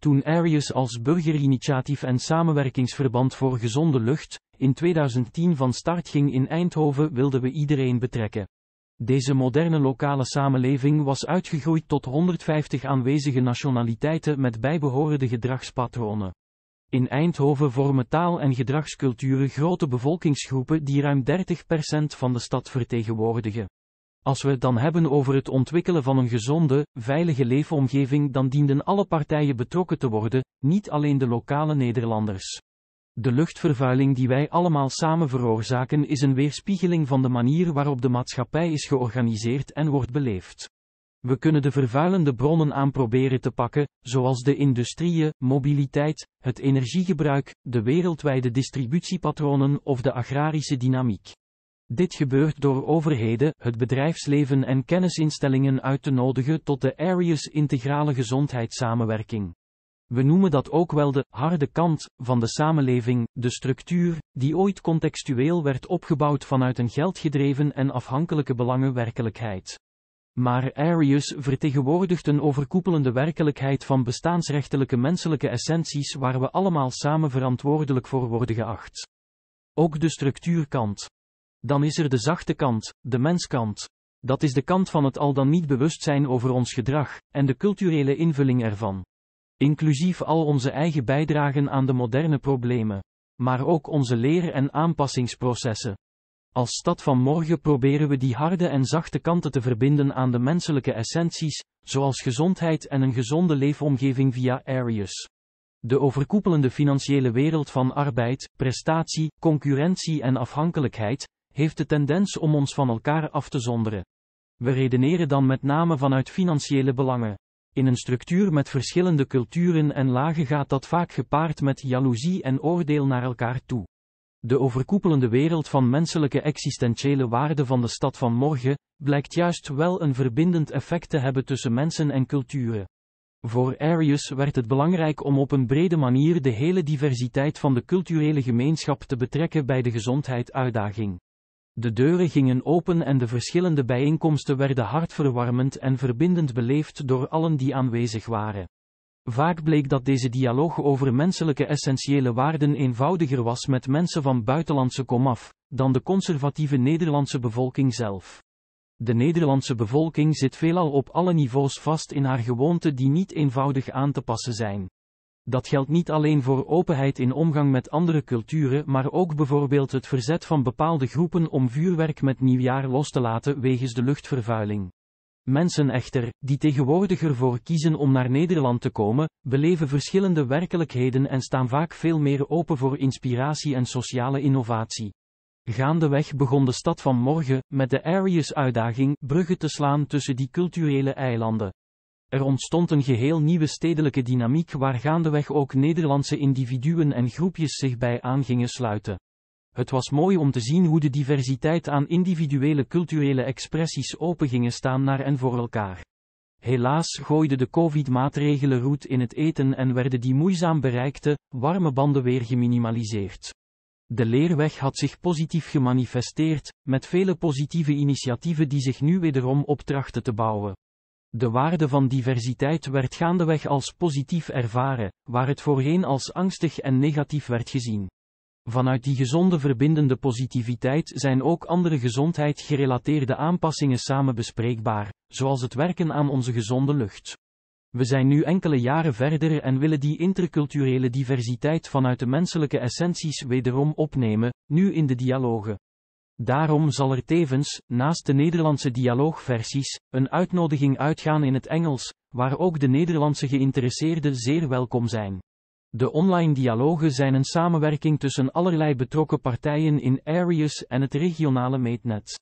toen Arius als burgerinitiatief en samenwerkingsverband voor gezonde lucht, in 2010 van start ging in Eindhoven wilden we iedereen betrekken. Deze moderne lokale samenleving was uitgegroeid tot 150 aanwezige nationaliteiten met bijbehorende gedragspatronen. In Eindhoven vormen taal en gedragsculturen grote bevolkingsgroepen die ruim 30% van de stad vertegenwoordigen. Als we het dan hebben over het ontwikkelen van een gezonde, veilige leefomgeving, dan dienden alle partijen betrokken te worden, niet alleen de lokale Nederlanders. De luchtvervuiling die wij allemaal samen veroorzaken is een weerspiegeling van de manier waarop de maatschappij is georganiseerd en wordt beleefd. We kunnen de vervuilende bronnen aan proberen te pakken, zoals de industrieën, mobiliteit, het energiegebruik, de wereldwijde distributiepatronen of de agrarische dynamiek. Dit gebeurt door overheden, het bedrijfsleven en kennisinstellingen uit te nodigen tot de arius Integrale Gezondheidssamenwerking. We noemen dat ook wel de harde kant van de samenleving, de structuur, die ooit contextueel werd opgebouwd vanuit een geldgedreven en afhankelijke belangenwerkelijkheid. Maar Arius vertegenwoordigt een overkoepelende werkelijkheid van bestaansrechtelijke menselijke essenties waar we allemaal samen verantwoordelijk voor worden geacht. Ook de structuurkant. Dan is er de zachte kant, de menskant. Dat is de kant van het al dan niet bewustzijn over ons gedrag, en de culturele invulling ervan. Inclusief al onze eigen bijdragen aan de moderne problemen. Maar ook onze leren en aanpassingsprocessen. Als stad van morgen proberen we die harde en zachte kanten te verbinden aan de menselijke essenties, zoals gezondheid en een gezonde leefomgeving via Arius. De overkoepelende financiële wereld van arbeid, prestatie, concurrentie en afhankelijkheid, heeft de tendens om ons van elkaar af te zonderen. We redeneren dan met name vanuit financiële belangen. In een structuur met verschillende culturen en lagen gaat dat vaak gepaard met jaloezie en oordeel naar elkaar toe. De overkoepelende wereld van menselijke existentiële waarden van de stad van morgen blijkt juist wel een verbindend effect te hebben tussen mensen en culturen. Voor Arius werd het belangrijk om op een brede manier de hele diversiteit van de culturele gemeenschap te betrekken bij de gezondheid uitdaging. De deuren gingen open en de verschillende bijeenkomsten werden hartverwarmend en verbindend beleefd door allen die aanwezig waren. Vaak bleek dat deze dialoog over menselijke essentiële waarden eenvoudiger was met mensen van buitenlandse komaf, dan de conservatieve Nederlandse bevolking zelf. De Nederlandse bevolking zit veelal op alle niveaus vast in haar gewoonten die niet eenvoudig aan te passen zijn. Dat geldt niet alleen voor openheid in omgang met andere culturen, maar ook bijvoorbeeld het verzet van bepaalde groepen om vuurwerk met nieuwjaar los te laten wegens de luchtvervuiling. Mensen echter, die tegenwoordig ervoor kiezen om naar Nederland te komen, beleven verschillende werkelijkheden en staan vaak veel meer open voor inspiratie en sociale innovatie. Gaandeweg begon de stad van morgen, met de Arius-uitdaging, bruggen te slaan tussen die culturele eilanden. Er ontstond een geheel nieuwe stedelijke dynamiek waar gaandeweg ook Nederlandse individuen en groepjes zich bij aan gingen sluiten. Het was mooi om te zien hoe de diversiteit aan individuele culturele expressies open gingen staan naar en voor elkaar. Helaas gooiden de COVID-maatregelen roet in het eten en werden die moeizaam bereikte, warme banden weer geminimaliseerd. De leerweg had zich positief gemanifesteerd, met vele positieve initiatieven die zich nu wederom optrachten te bouwen. De waarde van diversiteit werd gaandeweg als positief ervaren, waar het voorheen als angstig en negatief werd gezien. Vanuit die gezonde verbindende positiviteit zijn ook andere gezondheid-gerelateerde aanpassingen samen bespreekbaar, zoals het werken aan onze gezonde lucht. We zijn nu enkele jaren verder en willen die interculturele diversiteit vanuit de menselijke essenties wederom opnemen, nu in de dialogen. Daarom zal er tevens, naast de Nederlandse dialoogversies, een uitnodiging uitgaan in het Engels, waar ook de Nederlandse geïnteresseerden zeer welkom zijn. De online dialogen zijn een samenwerking tussen allerlei betrokken partijen in Areas en het regionale meetnet.